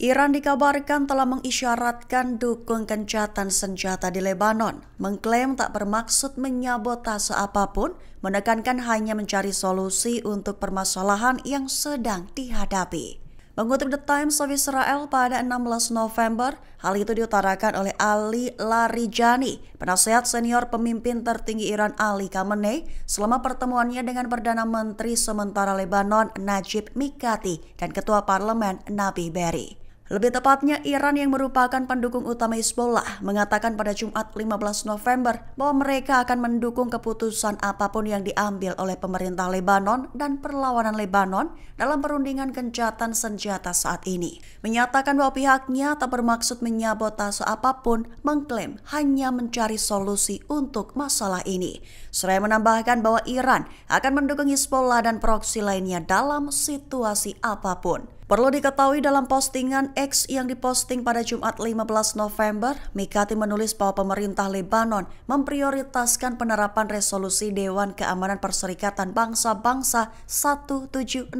Iran dikabarkan telah mengisyaratkan dukung kencatan senjata di Lebanon, mengklaim tak bermaksud menyabotase apapun, menekankan hanya mencari solusi untuk permasalahan yang sedang dihadapi. Mengutip The Times of Israel pada 16 November, hal itu diutarakan oleh Ali Larijani, penasehat senior pemimpin tertinggi Iran Ali Khamenei, selama pertemuannya dengan Perdana Menteri sementara Lebanon Najib Mikati dan Ketua Parlemen Nabi Berri. Lebih tepatnya, Iran yang merupakan pendukung utama Hezbollah mengatakan pada Jumat 15 November bahwa mereka akan mendukung keputusan apapun yang diambil oleh pemerintah Lebanon dan perlawanan Lebanon dalam perundingan gencatan senjata saat ini. Menyatakan bahwa pihaknya tak bermaksud menyabotase apapun, mengklaim hanya mencari solusi untuk masalah ini. Serai menambahkan bahwa Iran akan mendukung Hezbollah dan proksi lainnya dalam situasi apapun. Perlu diketahui dalam postingan X yang diposting pada Jumat 15 November, Mikati menulis bahwa pemerintah Lebanon memprioritaskan penerapan resolusi Dewan Keamanan Perserikatan Bangsa-Bangsa 1701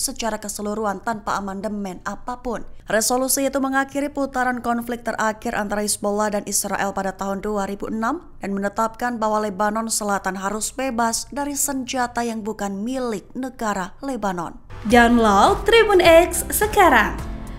secara keseluruhan tanpa amandemen apapun. Resolusi itu mengakhiri putaran konflik terakhir antara Hezbollah dan Israel pada tahun 2006 dan menetapkan bahwa Lebanon Selatan harus bebas dari senjata yang bukan milik negara Lebanon. Download Tribun X sekarang